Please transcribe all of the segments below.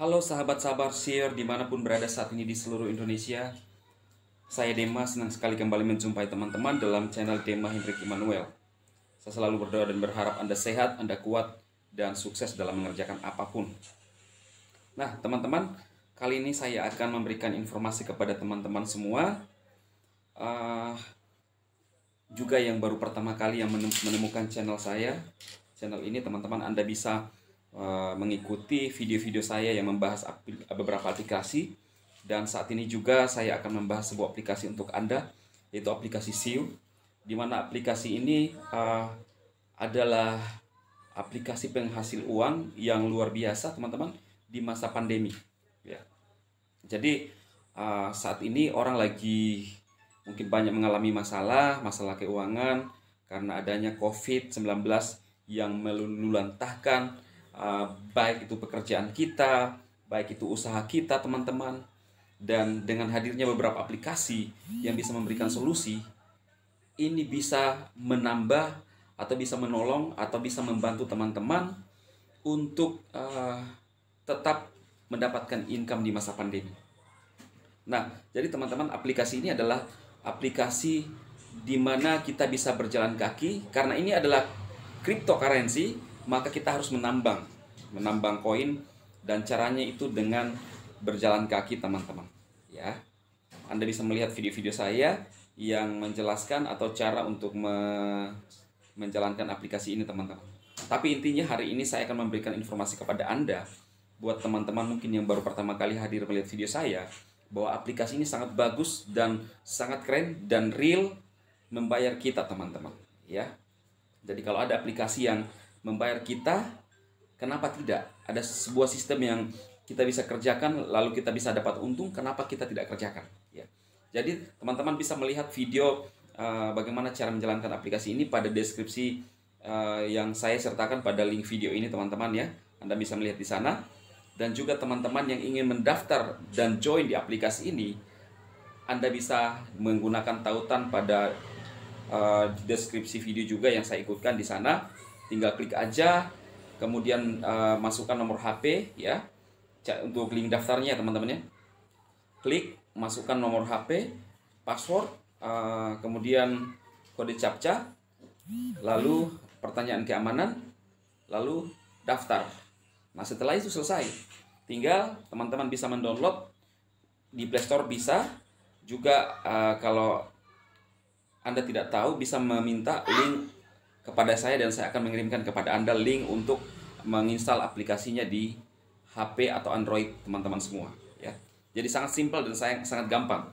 Halo sahabat sabar share dimanapun berada saat ini di seluruh Indonesia. Saya Dema, senang sekali kembali menjumpai teman-teman dalam channel Dema Hendrik Immanuel. Saya selalu berdoa dan berharap Anda sehat, Anda kuat, dan sukses dalam mengerjakan apapun. Nah, teman-teman, kali ini saya akan memberikan informasi kepada teman-teman semua. Uh, juga yang baru pertama kali yang menemukan channel saya. Channel ini teman-teman Anda bisa Eh, mengikuti video-video saya yang membahas beberapa aplikasi dan saat ini juga saya akan membahas sebuah aplikasi untuk Anda yaitu aplikasi SIU di mana aplikasi ini uh, adalah aplikasi penghasil uang yang luar biasa teman-teman di masa pandemi ya. Jadi uh, saat ini orang lagi mungkin banyak mengalami masalah, masalah keuangan karena adanya COVID-19 yang meluluh lantahkan Ah, baik itu pekerjaan kita, baik itu usaha kita, teman-teman. Dan dengan hadirnya beberapa aplikasi yang bisa memberikan solusi, ini bisa menambah atau bisa menolong atau bisa membantu teman-teman untuk uh, tetap mendapatkan income di masa pandemi. Nah, jadi teman-teman aplikasi ini adalah aplikasi di mana kita bisa berjalan kaki karena ini adalah cryptocurrency maka kita harus menambang, menambang koin dan caranya itu dengan berjalan kaki teman-teman. Ya, Anda bisa melihat video-video saya yang menjelaskan atau cara untuk me menjalankan aplikasi ini teman-teman. Tapi intinya hari ini saya akan memberikan informasi kepada Anda buat teman-teman mungkin yang baru pertama kali hadir melihat video saya bahwa aplikasi ini sangat bagus dan sangat keren dan real membayar kita teman-teman ya. Jadi kalau ada aplikasi yang membayar kita, kenapa tidak? Ada sebuah sistem yang kita bisa kerjakan lalu kita bisa dapat untung, kenapa kita tidak kerjakan? Ya. Jadi teman-teman bisa melihat video uh, bagaimana cara menjalankan aplikasi ini pada deskripsi uh, yang saya sertakan pada link video ini teman-teman ya. Anda bisa melihat di sana dan juga teman-teman yang ingin mendaftar dan join di aplikasi ini Anda bisa menggunakan tautan pada uh, deskripsi video juga yang saya ikutkan di sana tinggal klik aja kemudian uh, masukkan nomor HP ya untuk link daftarnya teman-teman ya klik masukkan nomor HP password uh, kemudian kode captcha lalu pertanyaan keamanan lalu daftar nah setelah itu selesai tinggal teman-teman bisa mendownload di Play Store bisa juga uh, kalau anda tidak tahu bisa meminta link kepada saya dan saya akan mengirimkan kepada Anda link untuk menginstal aplikasinya di HP atau Android teman-teman semua ya. Jadi sangat simpel dan saya sangat gampang.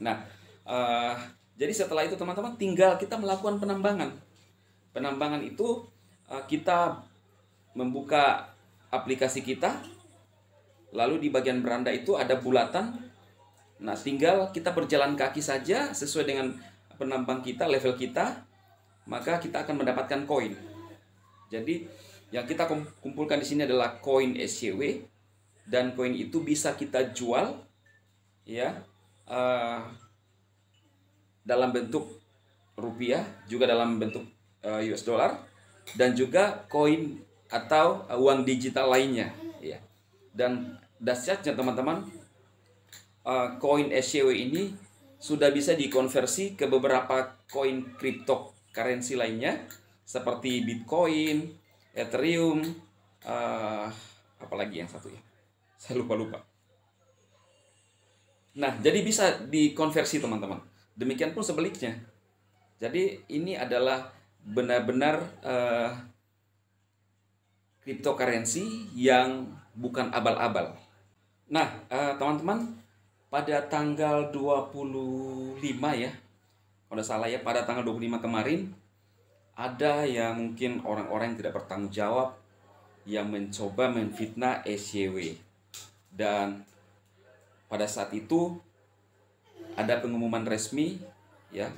Nah, uh, jadi setelah itu teman-teman tinggal kita melakukan penambangan. Penambangan itu uh, kita membuka aplikasi kita lalu di bagian beranda itu ada bulatan. Nah, tinggal kita berjalan kaki saja sesuai dengan penambang kita, level kita maka kita akan mendapatkan koin. Jadi yang kita kumpulkan di sini adalah koin SCW dan koin itu bisa kita jual ya uh, dalam bentuk rupiah juga dalam bentuk uh, eh, US dollar dan juga koin atau uh, uang digital lainnya ya. Dan dasarnya teman-teman koin uh, SCW ini sudah bisa dikonversi ke beberapa koin kripto karensi lainnya seperti Bitcoin, Ethereum, uh, eh, apalagi yang satu ya. Saya lupa-lupa. Nah, jadi bisa dikonversi teman-teman. Demikian pun sebaliknya. Jadi ini adalah benar-benar uh, cryptocurrency yang bukan abal-abal. Nah, eh, teman-teman, uh, pada tanggal 25 ya, kalau tidak salah ya pada tanggal 25 kemarin ada yang mungkin orang-orang yang tidak bertanggung jawab yang mencoba menfitnah SYW dan pada saat itu ada pengumuman resmi ya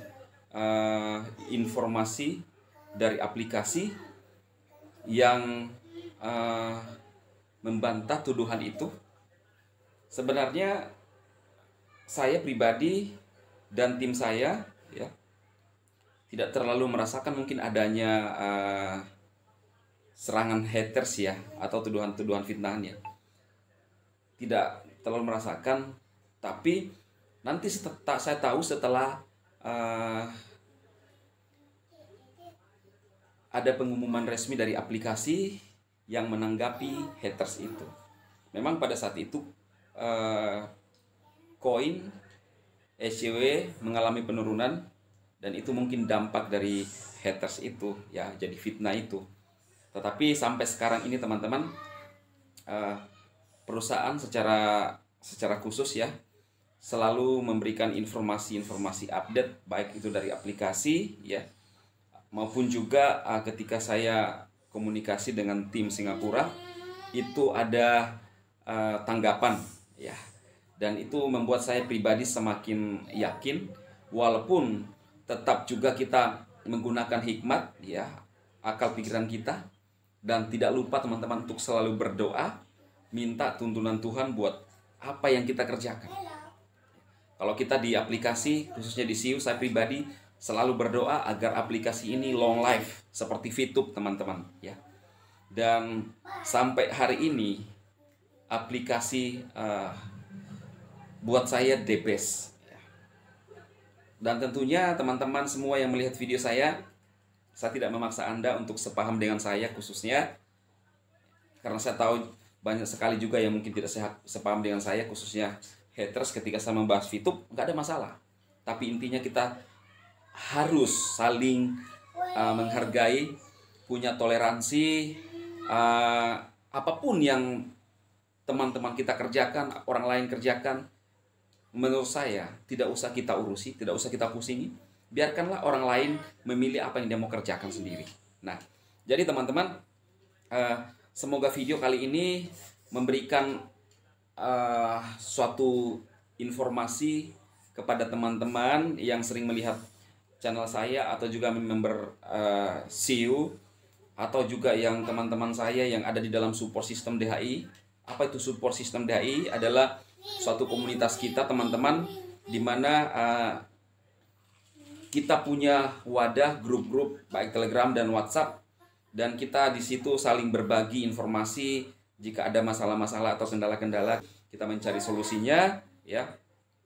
uh, informasi dari aplikasi yang uh, membantah tuduhan itu sebenarnya saya pribadi dan tim saya tidak terlalu merasakan mungkin adanya uh, serangan haters ya atau tuduhan-tuduhan fitnahnya tidak terlalu merasakan tapi nanti setelah saya tahu setelah uh, ada pengumuman resmi dari aplikasi yang menanggapi haters itu memang pada saat itu uh, koin SCW mengalami penurunan dan itu mungkin dampak dari haters itu ya jadi fitnah itu tetapi sampai sekarang ini teman-teman uh, perusahaan secara secara khusus ya selalu memberikan informasi-informasi update baik itu dari aplikasi ya maupun juga uh, ketika saya komunikasi dengan tim Singapura itu ada uh, tanggapan ya dan itu membuat saya pribadi semakin yakin walaupun tetap juga kita menggunakan hikmat ya akal pikiran kita dan tidak lupa teman-teman untuk selalu berdoa minta tuntunan Tuhan buat apa yang kita kerjakan. Kalau kita di aplikasi khususnya di Siu saya pribadi selalu berdoa agar aplikasi ini long life seperti Fitup teman-teman ya. Dan sampai hari ini aplikasi uh, buat saya the dan tentunya teman-teman semua yang melihat video saya, saya tidak memaksa Anda untuk sepaham dengan saya khususnya. Karena saya tahu banyak sekali juga yang mungkin tidak sehat sepaham dengan saya khususnya haters ketika saya membahas fitup nggak ada masalah. Tapi intinya kita harus saling uh, menghargai, punya toleransi, uh, apapun yang teman-teman kita kerjakan, orang lain kerjakan, menurut saya tidak usah kita urusi, tidak usah kita pusingi. Biarkanlah orang lain memilih apa yang dia mau kerjakan sendiri. Nah, jadi teman-teman, uh, semoga video kali ini memberikan uh, suatu informasi kepada teman-teman yang sering melihat channel saya atau juga member uh, eh, CU e atau juga yang teman-teman saya yang ada di dalam support system DHI apa itu support system dai adalah suatu komunitas kita teman-teman di mana uh, kita punya wadah grup-grup baik Telegram dan WhatsApp dan kita di situ saling berbagi informasi jika ada masalah-masalah atau kendala-kendala kita mencari solusinya ya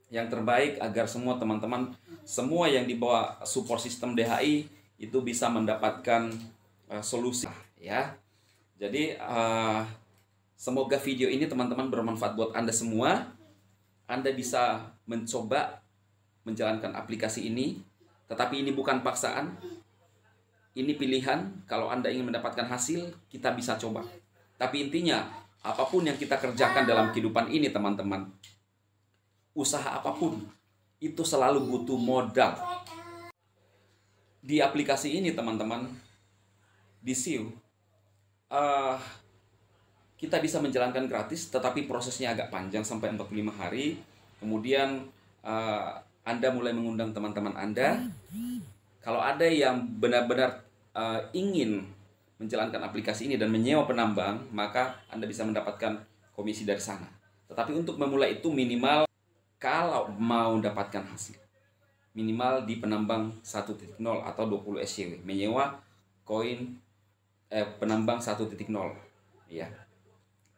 yang terbaik agar semua teman-teman semua yang dibawa support system DHI itu bisa mendapatkan uh, solusi ya jadi uh, Semoga video ini teman-teman bermanfaat buat Anda semua. Anda bisa mencoba menjalankan aplikasi ini, tetapi ini bukan paksaan. Ini pilihan, kalau Anda ingin mendapatkan hasil, kita bisa coba. Tapi intinya, apapun yang kita kerjakan dalam kehidupan ini, teman-teman, usaha apapun, itu selalu butuh modal. Di aplikasi ini, teman-teman, di SIU, uh, kita bisa menjalankan gratis tetapi prosesnya agak panjang sampai 45 hari. Kemudian uh, Anda mulai mengundang teman-teman Anda. Kalau ada yang benar-benar uh, ingin menjalankan aplikasi ini dan menyewa penambang, maka Anda bisa mendapatkan komisi dari sana. Tetapi untuk memulai itu minimal kalau mau dapatkan hasil minimal di penambang 1.0 atau 20 SCW menyewa koin eh, penambang 1.0 ya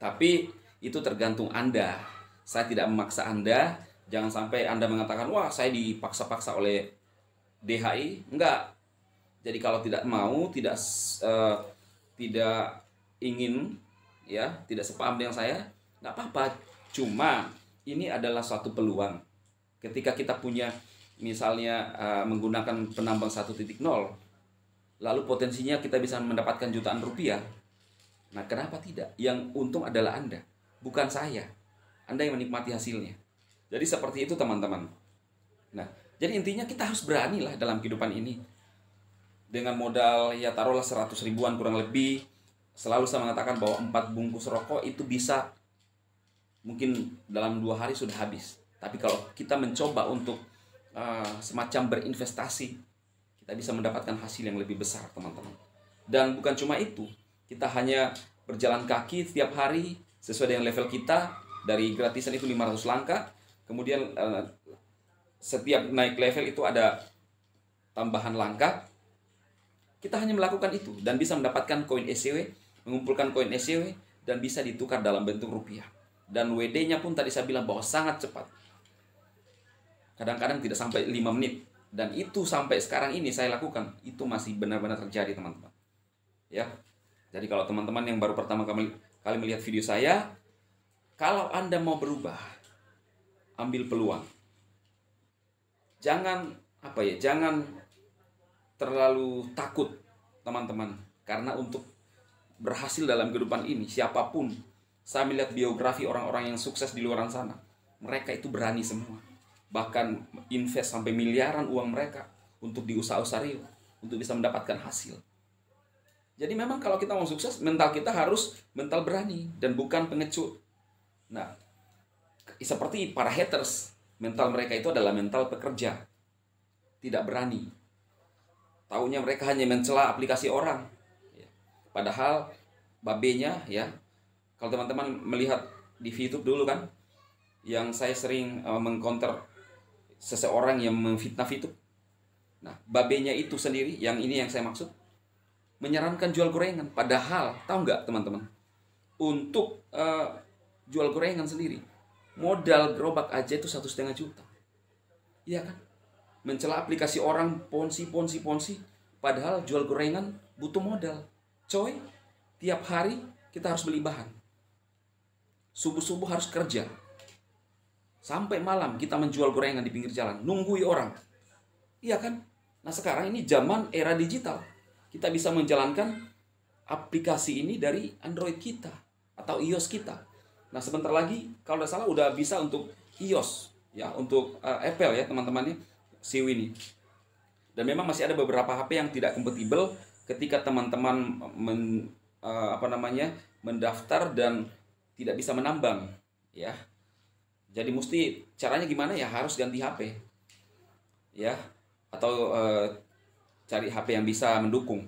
tapi itu tergantung Anda. Saya tidak memaksa Anda. Jangan sampai Anda mengatakan, wah saya dipaksa-paksa oleh DHI. Enggak. Jadi kalau tidak mau, tidak uh, tidak ingin, ya, tidak sepaham dengan saya, Enggak apa-apa. Cuma ini adalah suatu peluang. Ketika kita punya misalnya uh, menggunakan penambang 1.0, lalu potensinya kita bisa mendapatkan jutaan rupiah Nah, kenapa tidak? Yang untung adalah Anda, bukan saya. Anda yang menikmati hasilnya. Jadi seperti itu teman-teman. Nah, jadi intinya kita harus beranilah dalam kehidupan ini. Dengan modal ya taruhlah 100 ribuan kurang lebih, selalu saya mengatakan bahwa empat bungkus rokok itu bisa mungkin dalam dua hari sudah habis. Tapi kalau kita mencoba untuk uh, semacam berinvestasi, kita bisa mendapatkan hasil yang lebih besar, teman-teman. Dan bukan cuma itu, kita hanya berjalan kaki setiap hari sesuai dengan level kita dari gratisan itu 500 langkah kemudian eh, setiap naik level itu ada tambahan langkah kita hanya melakukan itu dan bisa mendapatkan koin SCW e mengumpulkan koin SCW e dan bisa ditukar dalam bentuk rupiah dan WD-nya pun tadi saya bilang bahwa sangat cepat kadang-kadang tidak sampai 5 menit dan itu sampai sekarang ini saya lakukan itu masih benar-benar terjadi teman-teman ya jadi kalau teman-teman yang baru pertama kali, melihat video saya, kalau Anda mau berubah, ambil peluang. Jangan apa ya, jangan terlalu takut, teman-teman, karena untuk berhasil dalam kehidupan ini siapapun saya melihat biografi orang-orang yang sukses di luar sana, mereka itu berani semua. Bahkan invest sampai miliaran uang mereka untuk diusaha usaha untuk bisa mendapatkan hasil. Jadi memang kalau kita mau sukses, mental kita harus mental berani dan bukan pengecut. Nah, seperti para haters, mental mereka itu adalah mental pekerja. Tidak berani. Taunya mereka hanya mencela aplikasi orang. Ya. Padahal babenya ya, kalau teman-teman melihat di YouTube dulu kan, yang saya sering eh, mengkonter seseorang yang memfitnah itu. Nah, babenya itu sendiri, yang ini yang saya maksud, menyarankan jual gorengan. Padahal, tahu nggak teman-teman? Untuk uh, jual gorengan sendiri, modal gerobak aja itu satu setengah juta. Iya kan? Mencela aplikasi orang ponsi ponsi ponsi, padahal jual gorengan butuh modal. Coy, tiap hari kita harus beli bahan. Subuh-subuh harus kerja. Sampai malam kita menjual gorengan di pinggir jalan, nunggui orang. Iya kan? Nah sekarang ini zaman era digital kita bisa menjalankan aplikasi ini dari Android kita atau iOS kita. Nah, sebentar lagi kalau tidak salah udah bisa untuk iOS ya, untuk uh, Apple ya teman-temannya si Winnie. Dan memang masih ada beberapa HP yang tidak kompatibel ketika teman-teman uh, apa namanya? mendaftar dan tidak bisa menambang ya. Jadi mesti caranya gimana ya harus ganti HP. Ya. Atau uh, cari HP yang bisa mendukung.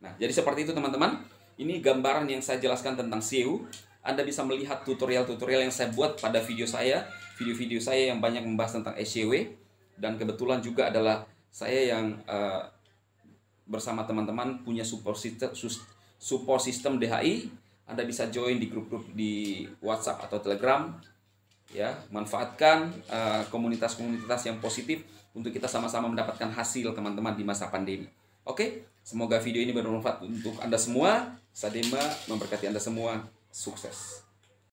Nah, jadi seperti itu teman-teman. Ini gambaran yang saya jelaskan tentang SEO. Anda bisa melihat tutorial-tutorial yang saya buat pada video saya, video-video saya yang banyak membahas tentang SEO dan kebetulan juga adalah saya yang uh, bersama teman-teman punya support system support system DHI. Anda bisa join di grup-grup di WhatsApp atau Telegram ya, manfaatkan eh, komunitas-komunitas uh, komunitas -komunitas yang positif untuk kita sama-sama mendapatkan hasil teman-teman di masa pandemi. Oke, semoga video ini bermanfaat untuk Anda semua. Sadema memberkati Anda semua. Sukses.